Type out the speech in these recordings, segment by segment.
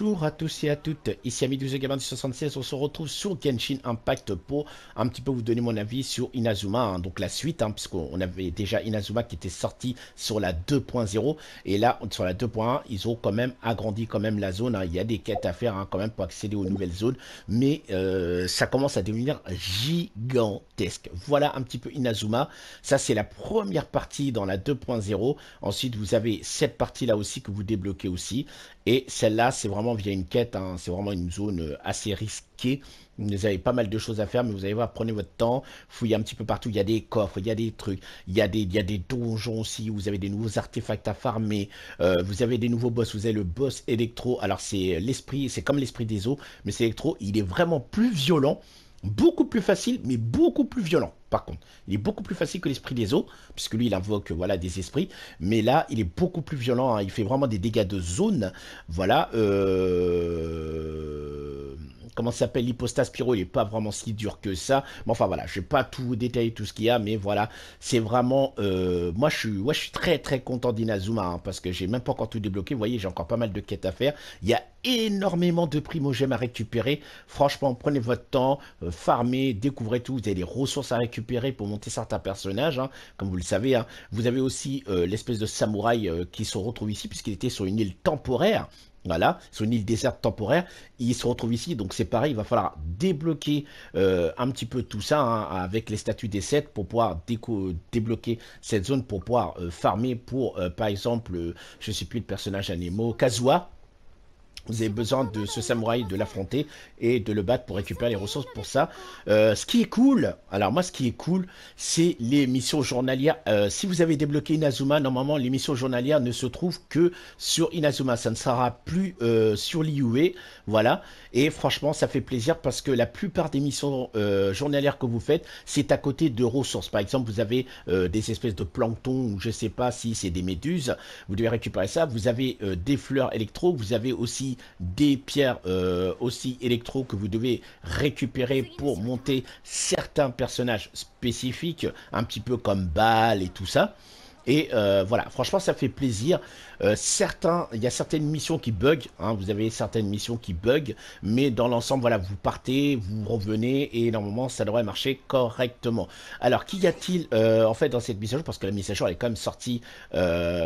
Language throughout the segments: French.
Bonjour à tous et à toutes, ici Ami 12 du 76 on se retrouve sur Genshin Impact pour un petit peu vous donner mon avis sur Inazuma, hein. donc la suite, hein, puisqu'on avait déjà Inazuma qui était sorti sur la 2.0, et là, sur la 2.1, ils ont quand même agrandi quand même la zone, hein. il y a des quêtes à faire quand même pour accéder aux nouvelles zones, mais euh, ça commence à devenir gigantesque. Voilà un petit peu Inazuma, ça c'est la première partie dans la 2.0, ensuite vous avez cette partie là aussi que vous débloquez aussi, et celle-là c'est vraiment via une quête. Hein. C'est vraiment une zone euh, assez risquée. Vous avez pas mal de choses à faire, mais vous allez voir, prenez votre temps, fouillez un petit peu partout. Il y a des coffres, il y a des trucs, il y a des, il y des donjons aussi, vous avez des nouveaux artefacts à farmer, euh, vous avez des nouveaux boss, vous avez le boss électro. Alors c'est l'esprit, c'est comme l'esprit des eaux, mais c'est électro, il est vraiment plus violent, beaucoup plus facile, mais beaucoup plus violent par contre. Il est beaucoup plus facile que l'esprit des eaux, puisque lui, il invoque voilà, des esprits. Mais là, il est beaucoup plus violent. Hein. Il fait vraiment des dégâts de zone. Voilà. Euh, comment s'appelle l'hypostase pyro Il n'est pas vraiment si dur que ça. Mais enfin, voilà. Je vais pas tout détailler tout ce qu'il y a. Mais voilà. C'est vraiment. Euh, moi, je suis, je suis très, très content d'Inazuma. Hein, parce que j'ai même pas encore tout débloqué. Vous voyez, j'ai encore pas mal de quêtes à faire. Il y a énormément de primogèmes à récupérer. Franchement, prenez votre temps. Euh, farmez, découvrez tout. Vous avez des ressources à récupérer pour monter certains personnages, hein, comme vous le savez. Hein. Vous avez aussi euh, l'espèce de samouraï euh, qui se retrouve ici, puisqu'il était sur une île temporaire. Voilà, sur une île déserte temporaire, il se retrouve ici, donc c'est pareil, il va falloir débloquer euh, un petit peu tout ça hein, avec les statuts des 7 pour pouvoir débloquer cette zone, pour pouvoir farmer pour, par exemple, je ne sais plus le personnage animaux, Kazuha, vous avez besoin de ce samouraï, de l'affronter et de le battre pour récupérer les ressources pour ça. Euh, ce qui est cool, alors moi ce qui est cool, c'est les missions journalières. Euh, si vous avez débloqué Inazuma, normalement les missions journalières ne se trouvent que sur Inazuma. Ça ne sera plus euh, sur l'IUE. Voilà. Et franchement, ça fait plaisir parce que la plupart des missions journalières que vous faites, c'est à côté de ressources. Par exemple, vous avez des espèces de plancton ou je ne sais pas si c'est des méduses. Vous devez récupérer ça. Vous avez des fleurs électro. Vous avez aussi des pierres euh, aussi électro que vous devez récupérer pour monter certains personnages spécifiques, un petit peu comme Baal et tout ça. Et euh, voilà, franchement, ça fait plaisir. Euh, certains, il y a certaines missions qui bug. Hein. vous avez certaines missions qui bug, mais dans l'ensemble, voilà, vous partez, vous revenez et normalement, ça devrait marcher correctement. Alors, qu'y a-t-il euh, en fait dans cette mise à jour Parce que la mise à jour est quand même sortie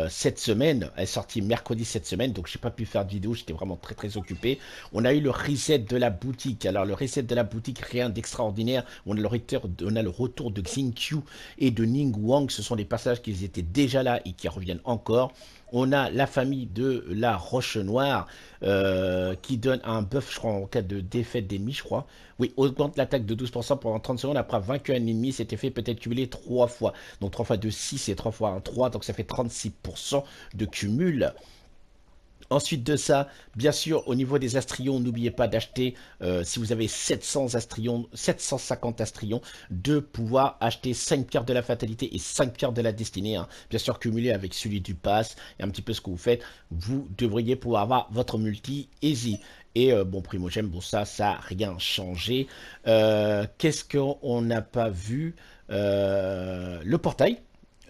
cette semaine. Elle est sortie mercredi cette semaine, donc j'ai pas pu faire de vidéo. J'étais vraiment très très occupé. On a eu le reset de la boutique. Alors le reset de la boutique, rien d'extraordinaire. On a le retour, de Xingqiu et de Ning Wang. Ce sont des passages qui étaient déjà là et qui reviennent encore. On a la famille de la Roche Noire euh, qui donne un buff, je crois, en cas de défaite d'ennemi, je crois. Oui, augmente l'attaque de 12% pendant 30 secondes après avoir vaincu un ennemi. Cet effet peut être cumulé 3 fois. Donc 3 fois 2, 6 et 3 fois 1, 3. Donc ça fait 36% de cumul. Ensuite de ça, bien sûr, au niveau des astrions, n'oubliez pas d'acheter, euh, si vous avez 700 astrions, 750 astrions, de pouvoir acheter 5 pierres de la fatalité et 5 pierres de la destinée. Hein. Bien sûr, cumulé avec celui du pass et un petit peu ce que vous faites, vous devriez pouvoir avoir votre multi easy. Et euh, bon, bon, Primogem, bon, ça, ça n'a rien changé. Euh, qu'est-ce qu'on n'a pas vu Le portail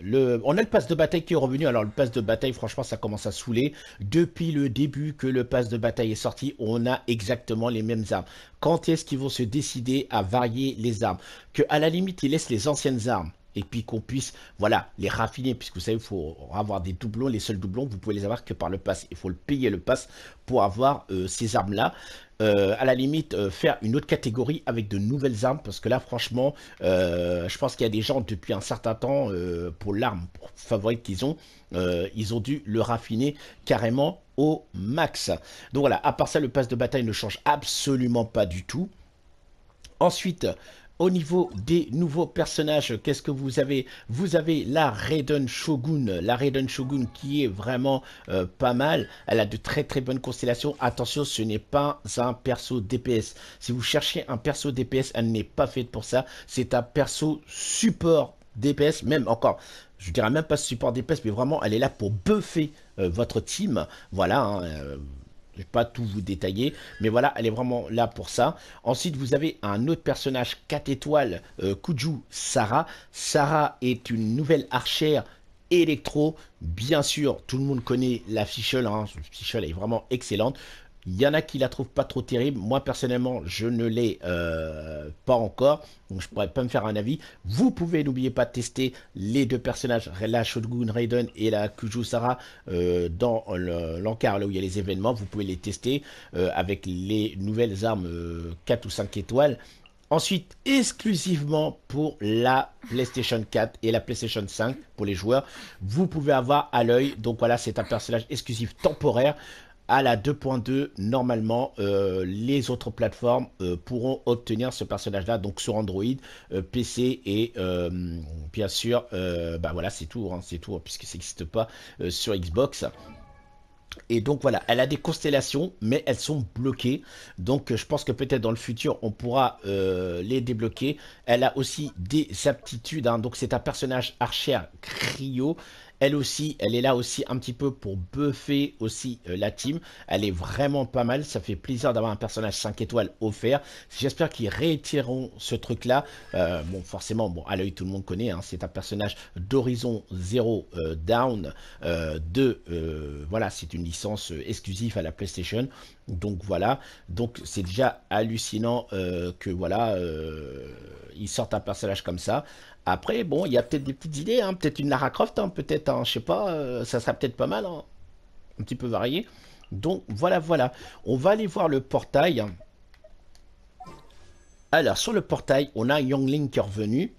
on a le pass de bataille qui est revenu. Alors le pass de bataille, franchement, ça commence à saouler. Depuis le début que le pass de bataille est sorti, on a exactement les mêmes armes. Quand est-ce qu'ils vont se décider à varier les armes Que à la limite, ils laissent les anciennes armes et puis qu'on puisse, voilà, les raffiner, puisque vous savez, il faut avoir des doublons, les seuls doublons, vous pouvez les avoir que par le pass, il faut le payer le pass pour avoir euh, ces armes-là. Euh, à la limite, euh, faire une autre catégorie avec de nouvelles armes, parce que là, franchement, euh, je pense qu'il y a des gens depuis un certain temps, pour l'arme pour favorite qu'ils ont, ils ont dû le raffiner carrément au max. Donc voilà, à part ça, le pass de bataille ne change absolument pas du tout. Ensuite, au niveau des nouveaux personnages, qu'est-ce que vous avez Vous avez la Raiden Shogun, la Raiden Shogun qui est vraiment euh, pas mal. Elle a de très très bonnes constellations. Attention, ce n'est pas un perso DPS. Si vous cherchez un perso DPS, elle n'est pas faite pour ça. C'est un perso support DPS, même encore, je dirais même pas support DPS, mais vraiment elle est là pour buffer euh, votre team. Voilà. Hein, euh, je ne vais pas tout vous détailler, mais voilà, elle est vraiment là pour ça. Ensuite, vous avez un autre personnage 4 étoiles, Kujou euh, Kuju Sarah. Sarah est une nouvelle archère électro. Bien sûr, tout le monde connaît la ficheule. Hein. La est vraiment excellente. Il y en a qui la trouvent pas trop terrible. Moi, personnellement, je ne l'ai euh, pas encore. Donc, je pourrais pas me faire un avis. Vous pouvez, n'oubliez pas, tester les deux personnages, la Shotgun Raiden et la Kujusara, euh, dans l'encart, là où il y a les événements. Vous pouvez les tester euh, avec les nouvelles armes 4 euh, ou 5 étoiles. Ensuite, exclusivement pour la PlayStation 4 et la PlayStation 5, pour les joueurs, vous pouvez avoir à l'œil. Donc voilà, c'est un personnage exclusif temporaire à la 2.2, normalement, euh, les autres plateformes euh, pourront obtenir ce personnage-là, donc sur Android, euh, PC et bien sûr, bah voilà, c'est tout, hein, c'est tout, hein, puisque ça n'existe pas sur Xbox. Et donc voilà, elle a des constellations, mais elles sont bloquées. Donc je pense que peut-être dans le futur, on pourra les débloquer. Elle a aussi des aptitudes. Hein. Donc c'est un personnage archer cryo. Elle aussi, elle est là aussi un petit peu pour buffer aussi euh, la team. Elle est vraiment pas mal. Ça fait plaisir d'avoir un personnage 5 étoiles offert. J'espère qu'ils réitéreront ce truc-là. Euh, bon, forcément, bon, à l'œil, tout le monde connaît. Hein. c'est un personnage d'Horizon Zero euh, Down de... voilà, c'est une licence exclusive à la PlayStation. Donc voilà, donc c'est déjà hallucinant que voilà, ils sortent un personnage comme ça. Après, bon, il y a peut-être des petites idées, hein, peut-être une Lara Croft, hein. peut-être, je sais pas, euh, ça sera peut-être pas mal, hein. un petit peu varié. Donc voilà, voilà. On va aller voir le portail. Alors, sur le portail, on a Youngling qui est revenu.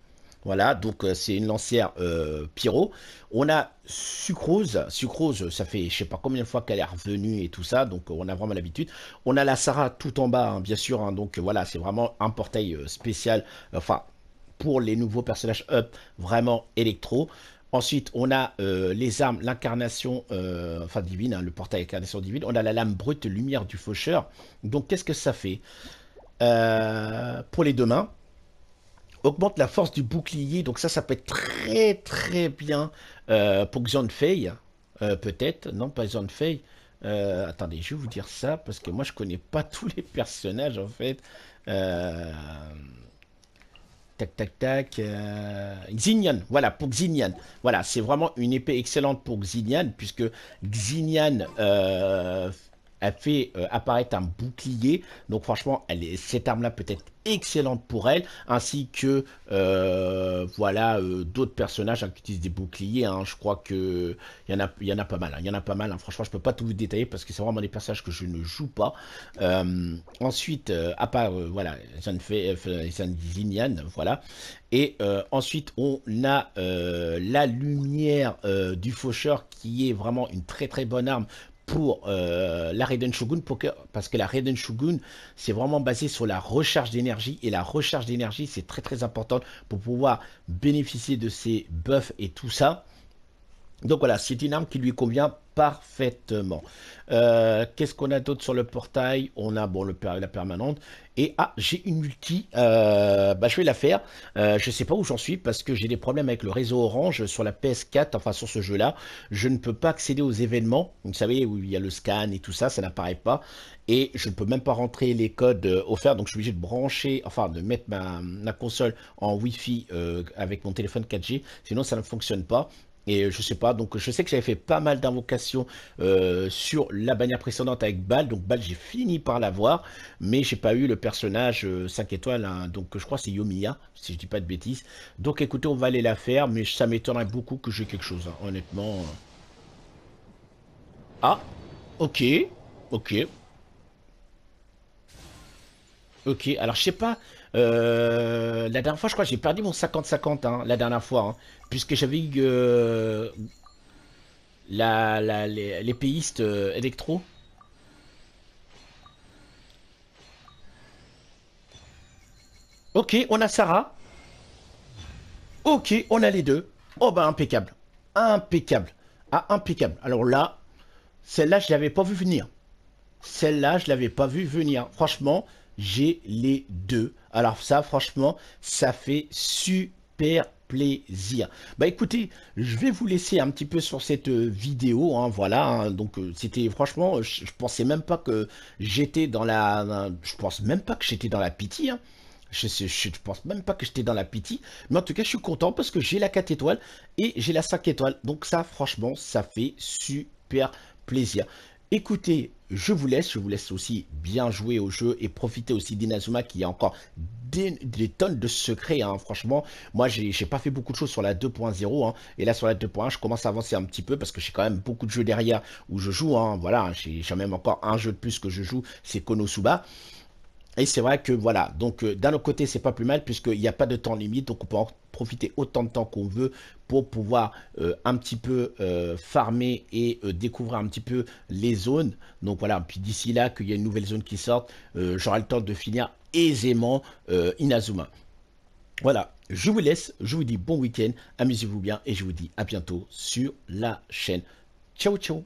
Voilà, donc euh, c'est une lancière euh, Pyro. On a Sucrose. Sucrose, ça fait je sais pas combien de fois qu'elle est revenue et tout ça, donc on a vraiment l'habitude. On a la Sarah tout en bas, hein, bien sûr, donc voilà, c'est vraiment un portail spécial, enfin pour les nouveaux personnages up vraiment électro. Ensuite, on a euh, les armes, l'incarnation, euh, enfin divine, hein, le portail incarnation divine. On a la lame brute, lumière du faucheur. Donc, qu'est-ce que ça fait euh, Pour les deux mains, augmente la force du bouclier. Donc, ça, ça peut être très, très bien pour Xanfei. Peut-être, non, pas Xanfei. attendez, je vais vous dire ça parce que moi, je connais pas tous les personnages en fait tac, tac, euh, voilà, pour Xinyan. Voilà, c'est vraiment une épée excellente pour Xinyan, puisque Xinyan... Euh, fait euh, apparaître un bouclier. Donc franchement, elle est, cette arme-là peut être excellente pour elle, ainsi que euh, voilà euh, d'autres personnages hein, qui utilisent des boucliers. Hein. je crois que il y en a, il y en a pas mal. Hein. Il y en a pas mal. Franchement, je peux pas tout vous détailler parce que c'est vraiment des personnages que je ne joue pas. ensuite, à part voilà, ne voilà. Et ensuite, on a la lumière du faucheur qui est vraiment une très très bonne arme pour euh, la Raiden Shogun, parce que la Raiden Shogun, c'est vraiment basé sur la recharge d'énergie, et la recharge d'énergie, c'est très très importante pour pouvoir bénéficier de ses buffs et tout ça. Donc voilà, c'est une arme qui lui convient parfaitement. Euh, qu'est-ce qu'on a d'autre sur le portail On a bon, le, la permanente. Et ah, j'ai une multi. Euh, bah, je vais la faire. Euh, je ne sais pas où j'en suis parce que j'ai des problèmes avec le réseau Orange sur la PS4, enfin sur ce jeu-là. Je ne peux pas accéder aux événements. Vous savez, où il y a le scan et tout ça, ça n'apparaît pas. Et je ne peux même pas rentrer les codes offerts. Donc je suis obligé de brancher, enfin de mettre ma, ma console en Wi-Fi avec mon téléphone 4G. Sinon, ça ne fonctionne pas. Et euh, je sais pas, donc je sais que j'avais fait pas mal d'invocations euh, sur la bannière précédente avec Bal. Donc Bal, j'ai fini par l'avoir, mais j'ai pas eu le personnage 5 euh, étoiles. Hein. donc je crois c'est Yomiya, si je dis pas de bêtises. Donc écoutez, on va aller la faire, mais ça m'étonnerait beaucoup que j'ai quelque chose, hein, honnêtement. Ah, ok, ok. Ok, alors je sais pas. Euh, la dernière fois, je crois que j'ai perdu mon 50-50, hein, la dernière fois. Hein, puisque j'avais eu euh, les, euh, électro. Ok, on a Sarah. Ok, on a les deux. Oh bah impeccable. Impeccable. Ah, impeccable. Alors là, celle-là, je l'avais pas vu venir. Celle-là, je l'avais pas vu venir. Franchement, j'ai les deux. Alors ça, franchement, ça fait super plaisir. Bah écoutez, je vais vous laisser un petit peu sur cette euh, vidéo, hein, voilà, hein. donc euh, c'était franchement, euh, je, pensais même pas que j'étais dans la, je pense même pas que j'étais dans la pitié, hein. je, je, je, pense même pas que j'étais dans la pitié, mais en tout cas je suis content parce que j'ai la 4 étoiles et j'ai la 5 étoiles, donc ça franchement ça fait super plaisir. Écoutez, je vous laisse, je vous laisse aussi bien jouer au jeu et profiter aussi d'Inazuma qui a encore des, tonnes de secrets, hein. franchement, moi j'ai pas fait beaucoup de choses sur la 2.0, hein. et là sur la 2.1 je commence à avancer un petit peu parce que j'ai quand même beaucoup de jeux derrière où je joue, hein. voilà, j'ai même encore un jeu de plus que je joue, c'est Konosuba, et c'est vrai que voilà, donc euh, d'un autre côté, c'est pas plus mal puisqu'il n'y a pas de temps limite, donc on peut en profiter autant de temps qu'on veut pour pouvoir euh, un petit peu euh, farmer et découvrir un petit peu les zones. Donc voilà, puis d'ici là, qu'il y a une nouvelle zone qui sorte, j'aurai le temps de finir aisément Inazuma. Voilà, je vous laisse, je vous dis bon week-end, amusez-vous bien et je vous dis à bientôt sur la chaîne. Ciao ciao